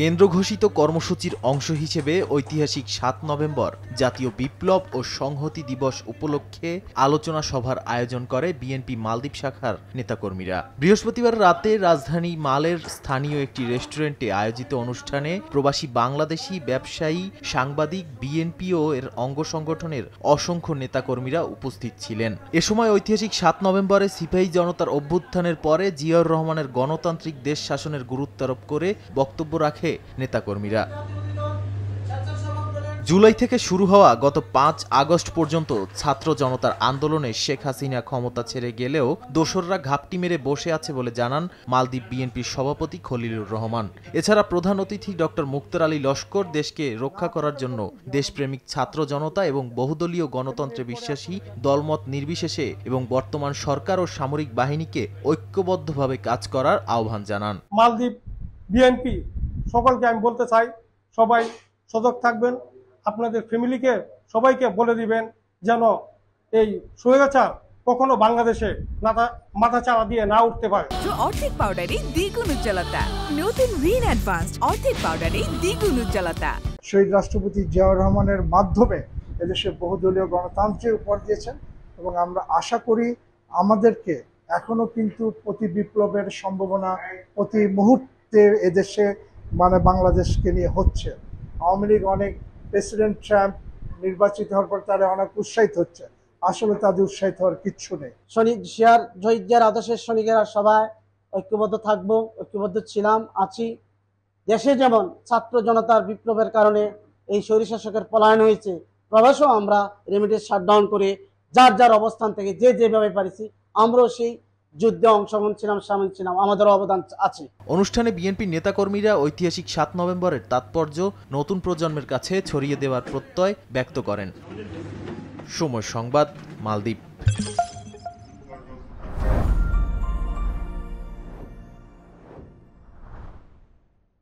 কেন্দ্র ঘোষিত কর্মসূচির অংশ হিসেবে ঐতিহাসিক সাত নভেম্বর জাতীয় বিপ্লব ও সংহতি দিবস উপলক্ষে আলোচনা সভার আয়োজন করে বিএনপি মালদ্বীপ শাখার নেতাকর্মীরা বৃহস্পতিবার রাতে রাজধানী মালের স্থানীয় একটি রেস্টুরেন্টে আয়োজিত অনুষ্ঠানে প্রবাসী বাংলাদেশি ব্যবসায়ী সাংবাদিক বিএনপি ও এর অঙ্গ সংগঠনের অসংখ্য নেতাকর্মীরা উপস্থিত ছিলেন এ সময় ঐতিহাসিক সাত নভেম্বরে সিপাহী জনতার অভ্যুত্থানের পরে জিয়াউর রহমানের গণতান্ত্রিক দেশ শাসনের গুরুত্বারোপ করে বক্তব্য রাখে রাখে নেতাকর্মীরা জুলাই থেকে শুরু হওয়া গত পাঁচ আগস্ট পর্যন্ত ছাত্র জনতার আন্দোলনে শেখ হাসিনা ক্ষমতা ছেড়ে গেলেও দোসররা ঘাপটি মেরে বসে আছে বলে জানান মালদ্বীপ বিএনপির সভাপতি খলিলুর রহমান এছাড়া প্রধান অতিথি ডক্টর মুক্তার আলী লস্কর দেশকে রক্ষা করার জন্য দেশপ্রেমিক ছাত্র জনতা এবং বহুদলীয় গণতন্ত্রে বিশ্বাসী দলমত নির্বিশেষে এবং বর্তমান সরকার ও সামরিক বাহিনীকে ঐক্যবদ্ধভাবে কাজ করার আহ্বান জানান মালদ্বীপ বিএনপি সকলকে আমি বলতে চাই সবাই সজাগ থাকবেন আপনাদের ফ্যামিলিকে সবাইকে বলে দিবেন যেন এই সহিগাছার কখনো বাংলাদেশে মাথা চাড়া দিয়ে না উঠতে পারে অর্থিক পাউডারে দ্বিগুণ উজ্জ্বলতা নতুন রিন অ্যাডভান্স অর্থিক পাউডারে দ্বিগুণ উজ্জ্বলতা শহীদ রাষ্ট্রপতি জিয়াউর রহমানের মাধ্যমে এদেশে বহুদলীয় গণতন্ত্রের উপর দিয়েছেন এবং আমরা আশা করি আমাদেরকে এখনো কিন্তু প্রতি বিপ্লবের সম্ভাবনা প্রতি মুহূর্তে এদেশে মানে বাংলাদেশকে নিয়ে হচ্ছে আওয়ামী লীগ অনেক প্রেসিডেন্ট ট্রাম্প নির্বাচিত হওয়ার পর তারা অনেক উৎসাহিত হচ্ছে আসলে তাদের উৎসাহিত হওয়ার কিচ্ছু নেই শনিক শিয়ার জহিদ আদর্শের শনিকেরা সবাই ঐক্যবদ্ধ থাকব ঐক্যবদ্ধ ছিলাম আছি দেশে যেমন ছাত্র জনতার বিপ্লবের কারণে এই শরীর শাসকের পলায়ন হয়েছে প্রবাসও আমরা রেমিডিয়াস শাটডাউন করে যার যার অবস্থান থেকে যে যেভাবে পারিছি আমরাও সেই যুদ্ধে অংশগ্রহণ ছিলাম সামিল ছিলাম আমাদের অবদান আছে অনুষ্ঠানে বিএনপি নেতাকর্মীরা ঐতিহাসিক সাত নভেম্বরের তাৎপর্য নতুন প্রজন্মের কাছে ছড়িয়ে দেওয়ার প্রত্যয় ব্যক্ত করেন সময় সংবাদ মালদ্বীপ